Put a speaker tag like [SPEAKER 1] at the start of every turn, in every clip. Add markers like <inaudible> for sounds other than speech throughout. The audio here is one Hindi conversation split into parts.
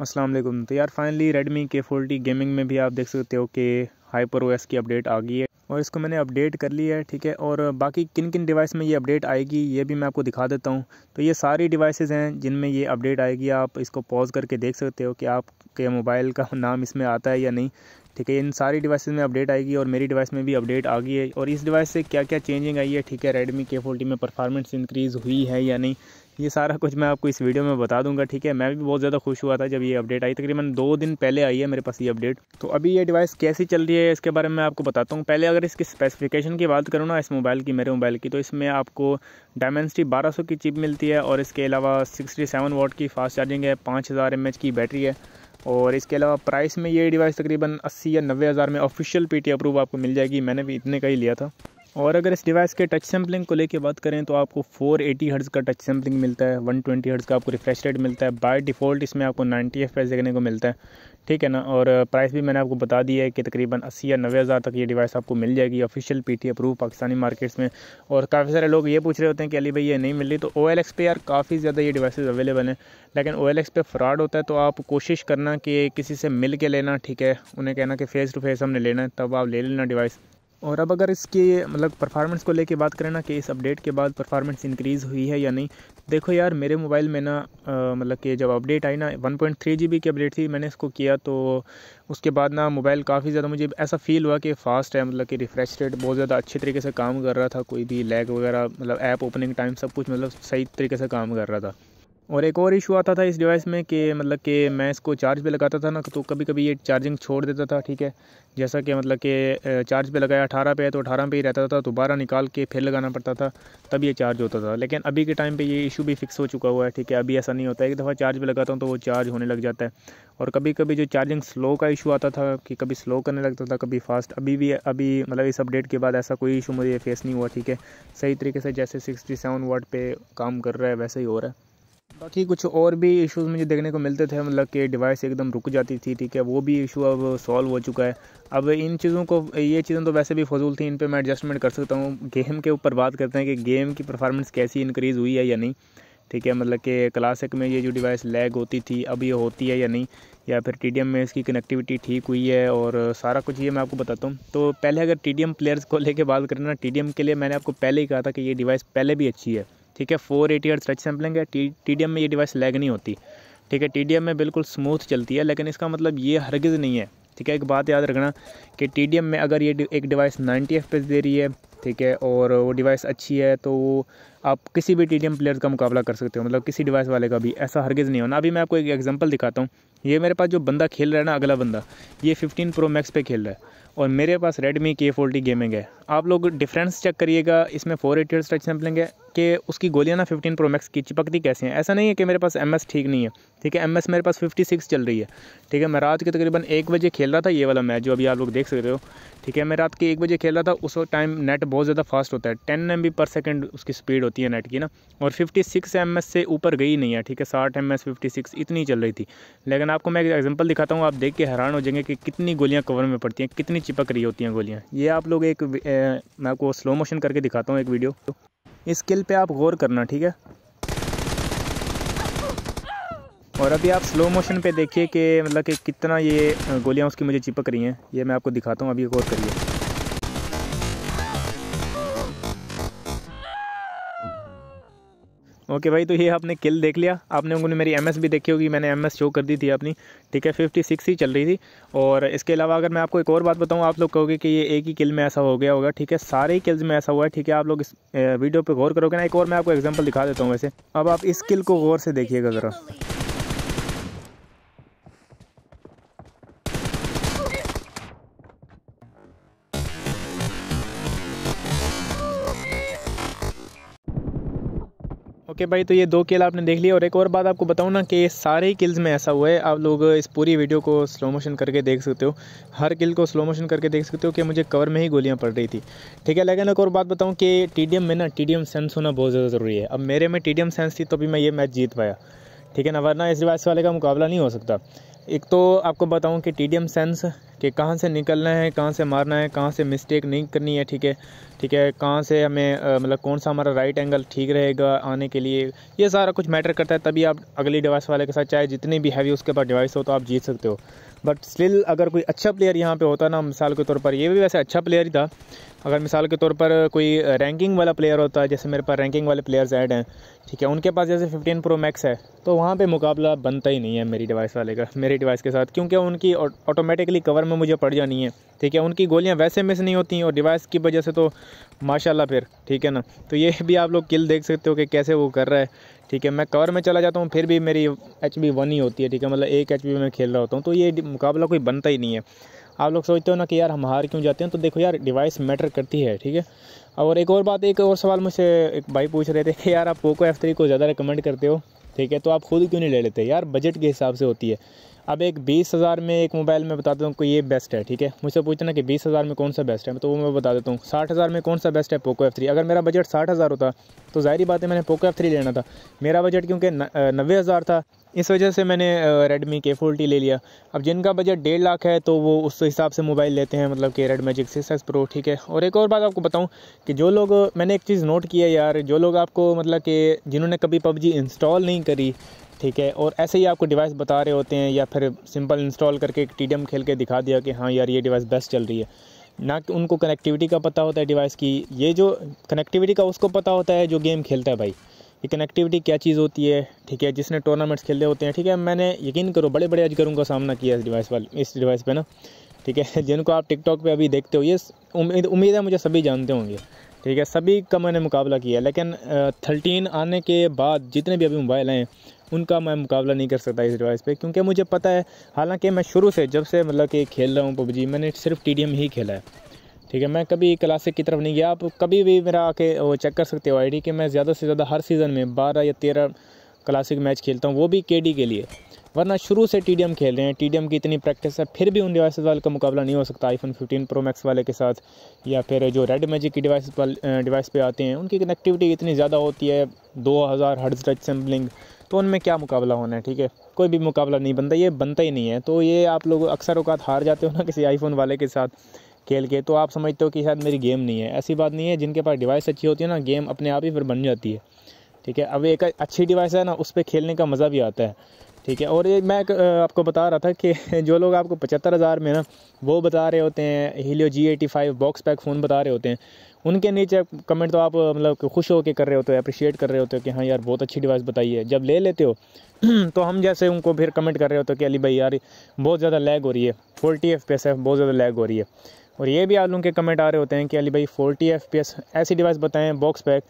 [SPEAKER 1] असलम तो यार finally Redmi K forty gaming में भी आप देख सकते हो कि हाइपर ओएस की अपडेट आ गई है और इसको मैंने अपडेट कर लिया है ठीक है और बाकी किन किन डिवाइस में ये अपडेट आएगी ये भी मैं आपको दिखा देता हूँ तो ये सारी डिवाइसेस हैं जिनमें ये अपडेट आएगी आप इसको पॉज करके देख सकते हो कि आपके मोबाइल का <laughs> नाम इसमें आता है या नहीं ठीक है इन सारी डिवाइस में अपडेट आएगी और मेरी डिवाइस में भी अपडेट आ गई है और इस डिवाइस से क्या क्या चेंजिंग आई है ठीक है रेडमी के फोर्टी में परफॉर्मेंस इंक्रीज़ हुई है या नहीं ये सारा कुछ मैं आपको इस वीडियो में बता दूंगा ठीक है मैं भी बहुत ज़्यादा खुश हुआ था जब ये अपडेट आई तकरीबन दो दिन पहले आई है मेरे पास ये अपडेट तो अभी ये डिवाइस कैसी चल रही है इसके बारे में आपको बताता हूँ पहले अगर इसकी स्पेसिफिकेशन की बात करूँ ना इस मोबाइल की मेरे मोबाइल की तो इसमें आपको डायमेंसटी बारह की चिप मिलती है और इसके अलावा सिक्सटी सेवन की फास्ट चार्जिंग है पाँच हज़ार की बैटरी है और इसके अलावा प्राइस में ये डिवाइस तकरीबन अस्सी या नब्बे हज़ार में ऑफिशियल पीटी अप्रूव आपको मिल जाएगी मैंने भी इतने का ही लिया था और अगर इस डिवाइस के टच सैम्पलिंग को लेके बात करें तो आपको 480 एटी हर्ट्ज़ का टच सैम्पलिंग मिलता है 120 ट्वेंटी हर्ट्ज़ का आपको रिफ्रेश रेट मिलता है बाय डिफ़ॉल्ट इसमें आपको 90 एफ देखने को मिलता है ठीक है ना और प्राइस भी मैंने आपको बता दिया है कि तकरीबन अस्सी या नब्बे हज़ार तक ये डिवाइस आपको मिल जाएगी official P T approve Pakistani markets में और काफ़ी सारे लोग ये पूछ रहे होते हैं कि अली भाई ये नहीं मिल रही तो ओ एल एक्स पे यार काफ़ी ज़्यादा ये डिवाइसेज अवेलेबल हैं लेकिन ओ एल एक्स पे फ्रॉड होता है तो आप कोशिश करना कि किसी से मिल के लेना ठीक है उन्हें कहना कि फ़ेस टू फेस हमने लेना है तब आप ले लेना डिवाइस और अब अगर इसके मतलब परफॉर्मेंस को लेके बात करें ना कि इस अपडेट के बाद परफॉर्मेंस इंक्रीज़ हुई है या नहीं देखो यार मेरे मोबाइल में ना मतलब कि जब अपडेट आई ना one point three G B की अपडेट थी मैंने इसको किया तो उसके बाद ना मोबाइल काफ़ी ज़्यादा मुझे ऐसा फील हुआ कि फ़ास्ट है मतलब कि रिफ़्रेश रेट बहुत ज़्यादा अच्छे तरीके से काम कर रहा था कोई भी लैग वगैरह मतलब ऐप ओपनिंग टाइम सब कुछ मतलब सही तरीके से काम कर रहा था और एक और इशू आता था इस डिवाइस में कि मतलब कि मैं इसको चार्ज पे लगाता था ना तो कभी कभी ये चार्जिंग छोड़ देता था ठीक है जैसा कि मतलब कि चार्ज पे लगाया अठारह पे है तो अठारह पे ही रहता था तो बारह निकाल के फिर लगाना पड़ता था तब ये चार्ज होता था लेकिन अभी के टाइम पे ये इशू भी फिक्स हो चुका हुआ है ठीक है अभी ऐसा नहीं होता है एक दफ़ा चार्ज पर लगाता हूँ तो वो चार्ज होने लग जाता है और कभी कभी जो चार्जिंग स्लो का इशू आता था कि कभी स्लो करने लगता था कभी फास्ट अभी भी अभी मतलब इस अपडेट के बाद ऐसा कोई इशू मुझे फेस नहीं हुआ ठीक है सही तरीके से जैसे सिक्सटी सेवन वाट पे काम कर रहा है वैसे ही हो रहा है बाकी कुछ और भी इश्यूज मुझे देखने को मिलते थे मतलब कि डिवाइस एकदम रुक जाती थी ठीक है वो भी इशू अब सॉल्व हो चुका है अब इन चीज़ों को ये चीज़ें तो वैसे भी फजूल थी इन पर मैं एडजस्टमेंट कर सकता हूँ गेम के ऊपर बात करते हैं कि गेम की परफॉर्मेंस कैसी इंक्रीज़ हुई है या नहीं ठीक है मतलब कि क्लासिक में ये जो डिवाइस लैग होती थी अब ये होती है या नहीं या फिर टी में इसकी कनेक्टिविटी ठीक हुई है और सारा कुछ ये मैं आपको बताता हूँ तो पहले अगर टी प्लेयर्स को लेके बात करें ना टी के लिए मैंने आपको पहले ही कहा था कि ये डिवाइस पहले भी अच्छी है ठीक है four eighty hertz touch sampling है टी डी एम में ये डिवाइस लैग नहीं होती ठीक है टी डी एम में बिल्कुल स्मूथ चलती है लेकिन इसका मतलब ये हरगिज़ नहीं है ठीक है एक बात याद रखना कि टी डी एम में अगर ये एक डिवाइस नाइन्टी एफ दे रही है ठीक है और वो डिवाइस अच्छी है तो वो आप किसी भी टी डी एम प्लेयर का मुकाबला कर सकते हो मतलब किसी डिवाइस वाले का भी ऐसा हरगिज़ नहीं होना अभी मैं आपको एक एग्जांपल दिखाता हूँ ये मेरे पास जो बंदा खेल रहा है ना अगला बंदा ये 15 प्रो मैक्स पे खेल रहा है और मेरे पास रेडमी के फोर्टी गेमिंग है आप लोग डिफरेंस चेक करिएगा इसमें फोर एटी टच सैम्पलिंग है कि उसकी गोलियां ना फिफ्टीन प्रो मैक्स की चिपकती कैसे हैं ऐसा नहीं है कि मेरे पास एम ठीक नहीं है ठीक है एम मेरे पास फिफ्टी सिक्स चल रही है ठीक है मैं रात के तकरीबन एक बजे खेल रहा था ये वाला मैच जो अभी आप लोग देख सकते हो ठीक है मैं रात के एक बजे खेल रहा था उस टाइम नेट बहुत ज़्यादा फास्ट होता है टेन एम पर सेकेंड उसकी स्पीड होती है नेट की ना और फिफ्टी सिक्स एम से ऊपर गई नहीं है ठीक है साठ एम एस फिफ्टी सिक्स इतनी चल रही थी लेकिन आपको मैं एक एग्जाम्पल दिखाता हूँ आप देख के हैरान हो जाएंगे कि कितनी गोलियाँ कवर में पड़ती हैं कितनी चिपक रही होती हैं गोलियाँ ये आप लोग एक ए, मैं आपको स्लो मोशन करके दिखाता हूँ एक वीडियो स्किल पे आप गौर करना ठीक है और अभी आप स्लो मोशन पे देखिए कि मतलब कि कितना ये गोलियां उसकी मुझे चिपक रही हैं ये मैं आपको दिखाता हूँ अभी गौर करिए ओके भाई तो ये आपने किल देख लिया आपने उन्होंने मेरी एमएस भी देखी होगी मैंने एमएस शो कर दी थी अपनी ठीक है फिफ्टी सिक्स ही चल रही थी और इसके अलावा अगर मैं आपको एक और बात बताऊँ आप लोग कहोगे कि ये एक ही किल में ऐसा हो गया होगा ठीक है सारे ही किल्स में ऐसा हुआ है ठीक है आप लोग इस वीडियो पर गौर करोगे ना एक और मैं आपको एग्जाम्पल दिखा देता हूँ वैसे अब आप इस किल को गौर से देखिएगा ज़रा ओके भाई तो ये दो किल आपने देख लिया और एक और बात आपको बताऊँ ना कि सारे ही किल्स में ऐसा हुआ है आप लोग इस पूरी वीडियो को स्लो मोशन करके देख सकते हो हर किल को स्लो मोशन करके देख सकते हो कि मुझे कवर में ही गोलियाँ पड़ रही थी ठीक है लेकिन एक और बात बताऊँ कि टी में ना टी सेंस होना बहुत ज़्यादा ज़रूरी है अब मेरे में टी सेंस थी तो भी मैं ये मैच जीत पाया ठीक है ना वरना इस रिवाज वाले का मुकाबला नहीं हो सकता एक तो आपको बताऊं कि टी सेंस कि कहाँ से निकलना है कहाँ से मारना है कहाँ से मिस्टेक नहीं करनी है ठीक है ठीक है कहाँ से हमें मतलब कौन सा हमारा राइट एंगल ठीक रहेगा आने के लिए ये सारा कुछ मैटर करता है तभी आप अगली डिवाइस वाले के साथ चाहे जितनी भी हैवी उसके पास डिवाइस हो तो आप जीत सकते हो बट स्टिल अगर कोई अच्छा प्लेयर यहाँ पे होता ना मिसाल के तौर पर ये भी वैसे अच्छा प्लेयर ही था अगर मिसाल के तौर पर कोई रैंकिंग वाला प्लेयर होता है जैसे मेरे पास रैंकिंग वाले प्लेयर्स ऐड हैं ठीक है उनके पास जैसे 15 प्रो मैक्स है तो वहाँ पे मुकाबला बनता ही नहीं है मेरी डिवाइस वाले का मेरी डिवाइस के साथ क्योंकि उनकी ऑटोमेटिकली कवर में मुझे पड़ जानी है ठीक है उनकी गोलियाँ वैसे मिस नहीं होती और डिवाइस की वजह से तो माशाला फिर ठीक है ना तो ये भी आप लोग किल देख सकते हो कि कैसे वो कर रहा है ठीक है मैं कवर में चला जाता हूँ फिर भी मेरी एच बी वन ही होती है ठीक है मतलब एक एच बी में खेल रहा होता हूँ तो ये मुकाबला कोई बनता ही नहीं है आप लोग सोचते हो ना कि यार हम हार क्यों जाते हैं तो देखो यार डिवाइस मैटर करती है ठीक है और एक और बात एक और सवाल मुझसे एक भाई पूछ रहे थे कि यार आप पोको एफ थ्री को ज़्यादा रिकमेंड करते हो ठीक है तो आप खुद क्यों नहीं ले लेते यार बजट के हिसाब से होती है अब एक बीस हज़ार में एक मोबाइल में बता देता हूँ कि ये बेस्ट है ठीक है मुझसे पूछना कि बीस हज़ार में कौन सा बेस्ट है तो वो मैं बता देता हूँ साठ हज़ार में कौन सा बेस्ट है पोको एफ थ्री अगर मेरा बजट साठ हज़ार होता तो ज़ाहिर बात है मैंने पोको एफ थ्री लेना था मेरा बजट क्योंकि नब्बे हज़ार था इस वजह से मैंने रेडमी के फोर्टी ले लिया अब जिनका बजट डेढ़ लाख है तो वो उस हिसाब से मोबाइल लेते हैं मतलब कि red magic six S pro ठीक है और एक और बात आपको बताऊं कि जो लोग मैंने एक चीज़ नोट किया यार जो लोग आपको मतलब कि जिन्होंने कभी पबजी इंस्टॉल नहीं करी ठीक है और ऐसे ही आपको डिवाइस बता रहे होते हैं या फिर सिंपल इंस्टॉल करके एक टी खेल के दिखा दिया कि हाँ यार ये डिवाइस बेस्ट चल रही है ना कि उनको कनेक्टिविटी का पता होता है डिवाइस की ये जो कनेक्टिविटी का उसको पता होता है जो गेम खेलता है भाई कि कनेक्टिविटी क्या चीज़ होती है ठीक है जिसने टूर्नामेंट्स खेले होते हैं ठीक है मैंने यकीन करो बड़े बड़े अजगरों का सामना किया इस डिवाइस वाले इस डिवाइस पे ना ठीक है <laughs> जिनको आप टिकटॉक पे अभी देखते हो ये उम्मीद उम्मीद है मुझे सभी जानते होंगे ठीक है सभी का मैंने मुकाबला किया लेकिन थर्टीन आने के बाद जितने भी अभी मोबाइल हैं उनका मैं मुकाबला नहीं कर सकता इस डिवाइस पे क्योंकि मुझे पता है हालांकि मैं शुरू से जब से मतलब कि खेल रहा हूँ पबजी मैंने सिर्फ टी ही खेला है ठीक है मैं कभी क्लासिक की तरफ नहीं गया आप कभी भी मेरा आके वो चेक कर सकते हो आईडी कि मैं ज़्यादा से ज़्यादा हर सीज़न में बारह या तेरह क्लासिक मैच खेलता हूँ वो भी के के लिए वरना शुरू से टी खेल रहे हैं टी की इतनी प्रैक्टिस है फिर भी उन डिवाइस वाले का मुकाबला नहीं हो सकता आईफोन फिफ्टीन प्रो मैक्स वाले के साथ या फिर जो रेड मैजिक की डिवाइस डिवाइस पे आते हैं उनकी कनेक्टिविटी इतनी ज़्यादा होती है दो हज़ार हर्ज टच सैम्पलिंग तो उनमें क्या मुकाबला होना है ठीक है कोई भी मुकाबला नहीं बनता ये बनता ही नहीं है तो ये आप लोग अक्सर अवकात हार जाते हो ना किसी आईफोन वाले के साथ खेल के तो आप समझते हो कि शायद मेरी गेम नहीं है ऐसी बात नहीं है जिनके पास डिवाइस अच्छी होती है ना गेम अपने आप ही फिर बन जाती है ठीक है अब एक अच्छी डिवाइस है ना उस पर खेलने का मज़ा भी आता है ठीक है और ये मैं आपको बता रहा था कि <laughs> जो लोग आपको पचहत्तर हज़ार में ना वो बता रहे होते हैं Helio G eighty five box pack phone बता रहे होते हैं उनके नीचे कमेंट तो आप मतलब खुश होकर कर रहे होते हो अप्रिशिएट कर रहे होते हो कि हाँ यार बहुत अच्छी डिवाइस बताई है जब ले लेते हो <clears throat> तो हम जैसे उनको फिर कमेंट कर रहे होते हो कि अली भाई यार बहुत ज़्यादा लैग हो रही है फोर्टी एफ है बहुत ज़्यादा लैग हो रही है और ये भी आप लोगों के कमेंट आ रहे होते हैं कि अली भाई फोर्टी एफ पी एस ऐसी डिवाइस बताएं बॉक्स पैक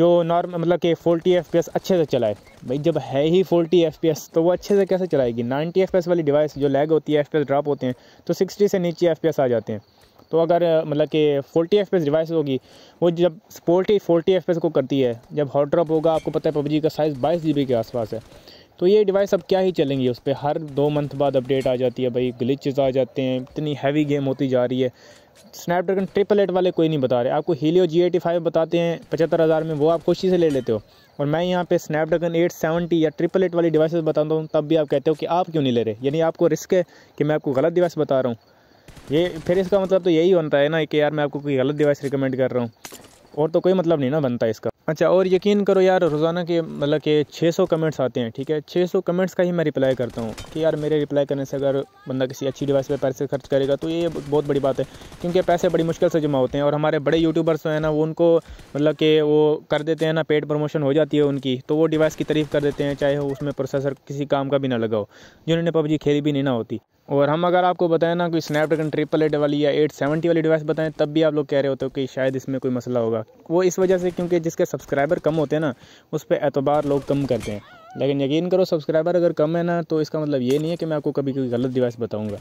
[SPEAKER 1] जो नॉर्मल मतलब कि फोर्टी एफ पी एस अच्छे से चलाए भाई जब है ही फोर्टी एफ पी एस तो वो अच्छे से कैसे चलाएगी नाइन्टी एफ वाली डिवाइस जो लैग होती है एफ पी एस ड्रॉप होते हैं तो सिक्सटी से नीचे एफ पी एस आ जाते हैं तो अगर मतलब कि फोर्टी एफ पी डिवाइस होगी वो जब स्पोर्टी फोर्टी एफ को करती है जब हॉट ड्रॉप होगा आपको पता है पबजी का साइज़ बाईस जी के आसपास है तो ये डिवाइस अब क्या ही चलेंगी उस पर हर दो मंथ बाद अपडेट आ जाती है भाई ग्लिचेस आ जाते हैं इतनी हैवी गेम होती जा रही है स्नैपड्रैगन ट्रिपल एट वाले कोई नहीं बता रहे आपको हीलियो जी एटी फाइव बताते हैं पचहत्तर हज़ार में वो आप खुशी से ले लेते हो और मैं यहाँ पे स्नैपड्रैगन एट सेवेंटी या ट्रिपल एट वाली डिवाइसेस बताता हूँ तब भी आप कहते हो कि आप क्यों नहीं ले रहे यानी आपको रिस्क है कि मैं आपको गलत डिवाइस बता रहा हूँ ये फिर इसका मतलब तो यही बनता है ना कि यार मैं आपको कोई गलत डिवाइस रिकमेंड कर रहा हूँ और तो कोई मतलब नहीं ना बनता इसका अच्छा और यकीन करो यार रोज़ाना के मतलब के 600 कमेंट्स आते हैं ठीक है 600 कमेंट्स का ही मैं रिप्लाई करता हूँ कि यार मेरे रिप्लाई करने से अगर बंदा किसी अच्छी डिवाइस पे पैसे खर्च करेगा तो ये बहुत बड़ी बात है क्योंकि पैसे बड़ी मुश्किल से जमा होते हैं और हमारे बड़े यूट्यूबर्स हैं ना वो उनको मतलब कि वो कर देते हैं ना पेड प्रमोशन हो जाती है उनकी तो वो डिवाइस की तारीफ़ कर देते हैं चाहे उसमें प्रोसेसर किसी काम का भी ना लगाओ जिन्होंने पबजी खेली भी नहीं ना होती और हम अगर आपको बताएं ना कोई स्नैपड्रैगन ट्रिपल एट वाली या एट सेवेंटी वाली डिवाइस बताएं तब भी आप लोग कह रहे होते हो कि शायद इसमें कोई मसला होगा वो इस वजह से क्योंकि जिसके सब्सक्राइबर कम होते हैं ना उस पर एतबार लोग कम करते हैं लेकिन यकीन करो सब्सक्राइबर अगर कम है ना तो इसका मतलब ये नहीं है कि मैं आपको कभी कोई गलत डिवाइस बताऊँगा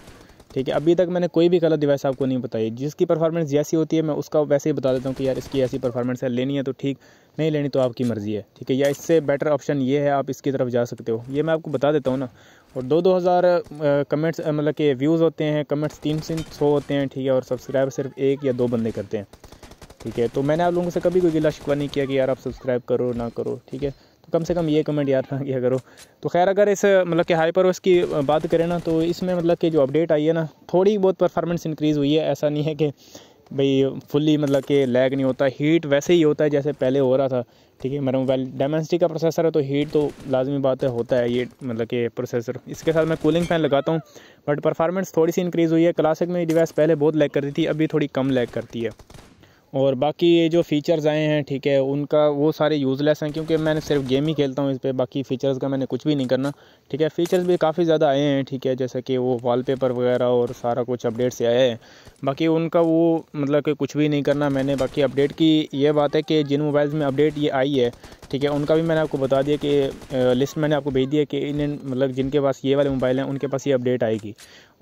[SPEAKER 1] ठीक है अभी तक मैंने कोई भी गलत डिवाइस आपको नहीं बताई जिसकी परफॉर्मेंस जैसी होती है मैं उसका वैसे ही बता देता हूँ कि यार इसकी ऐसी परफॉर्मेंस है लेनी है तो ठीक नहीं लेनी तो आपकी मर्ज़ी है ठीक है या इससे बेटर ऑप्शन ये है आप इसकी तरफ जा सकते हो ये मैं आपको बता देता हूँ ना और दो दो हज़ार कमेंट्स मतलब कि व्यूज़ होते हैं कमेंट्स तीन तीन सौ होते हैं ठीक है और सब्सक्राइब सिर्फ एक या दो बंदे करते हैं ठीक है तो मैंने आप लोगों से कभी कोई गिला शिकवा नहीं किया कि यार आप सब्सक्राइब करो ना करो ठीक है कम से कम ये कमेंट यार ना किया करो तो खैर अगर इस मतलब कि हाइपरवर्स की बात करें ना तो इसमें मतलब कि जो अपडेट आई है ना थोड़ी बहुत परफॉर्मेंस इंक्रीज़ हुई है ऐसा नहीं है कि भाई फुल्ली मतलब कि लैग नहीं होता हीट वैसे ही होता है जैसे पहले हो रहा था ठीक है मेरा मोबाइल डेमेंसिटी का प्रोसेसर है तो हीट तो लाजमी बात है होता है ये मतलब कि प्रोसेसर इसके साथ मैं कूलिंग फ़ैन लगाता हूँ बट परफॉर्मेंस थोड़ी सी इंक्रीज़ हुई है क्लासिक में डिवाइस पहले बहुत लैग करती थी अभी थोड़ी कम लैग करती है और बाकी ये जो फ़ीचर्स आए हैं ठीक है उनका वो सारे यूज़लेस हैं क्योंकि मैंने सिर्फ गेम ही खेलता हूँ इस पर बाकी फ़ीचर्स का मैंने कुछ भी नहीं करना ठीक है फ़ीचर्स भी काफ़ी ज़्यादा आए हैं ठीक है जैसे कि वो वॉलपेपर वगैरह और सारा कुछ अपडेट से आया है बाकी उनका वो मतलब कि कुछ भी नहीं करना मैंने बाकी अपडेट की ये बात है कि जिन मोबाइल्स में अपडेट ये आई है ठीक है उनका भी मैंने आपको बता दिया कि लिस्ट मैंने आपको भेज दिया कि इन मतलब जिनके पास ये वाले मोबाइल हैं उनके पास ये अपडेट आएगी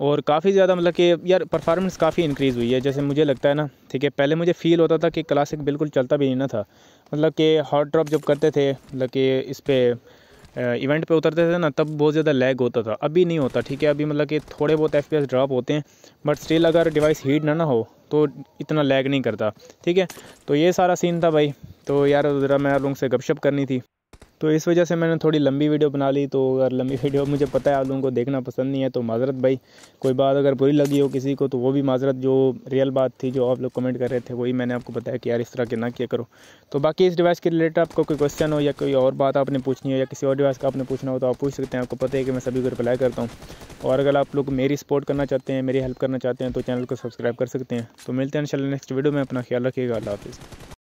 [SPEAKER 1] और काफ़ी ज़्यादा मतलब कि यार परफॉर्मेंस काफ़ी इंक्रीज़ हुई है जैसे मुझे लगता है ना ठीक है पहले मुझे फ़ील होता था कि क्लासिक बिल्कुल चलता भी नहीं ना था मतलब कि हॉट ड्रॉप जब करते थे मतलब कि इस पर इवेंट पे उतरते थे ना तब बहुत ज़्यादा लैग होता था अभी नहीं होता ठीक है अभी मतलब कि थोड़े बहुत एफ ड्रॉप होते हैं बट स्टिल अगर डिवाइस हीट ना ना हो तो इतना लैग नहीं करता ठीक है तो ये सारा सीन था भाई तो यार ज़रा मैं आप लोगों से गपशप करनी थी तो इस वजह से मैंने थोड़ी लंबी वीडियो बना ली तो अगर लंबी <laughs> वीडियो मुझे पता है आप लोगों को देखना पसंद नहीं है तो माजरत भाई कोई बात अगर बुरी लगी हो किसी को तो वो भी माजरत जो रियल बात थी जो आप लोग कमेंट कर रहे थे वही मैंने आपको बताया कि यार इस तरह के ना किया करो तो बाकी इस डिवाइस के रिलेटेड आपको कोई क्वेश्चन हो या कोई और बात आपने पूछनी हो या किसी और डिवाइस का आपने पूछना हो तो आप पूछ सकते हैं आपको पता है कि मैं सभी को रिप्लाई करता हूँ और अगर आप लोग मेरी सपोर्ट करना चाहते हैं मेरी हेल्प करना चाहते हैं तो चैनल को सब्सक्राइब कर सकते हैं तो मिलते हैं इन नेक्स्ट वीडियो में अपना ख्याल रखिएगा अल्लाह हाफिज़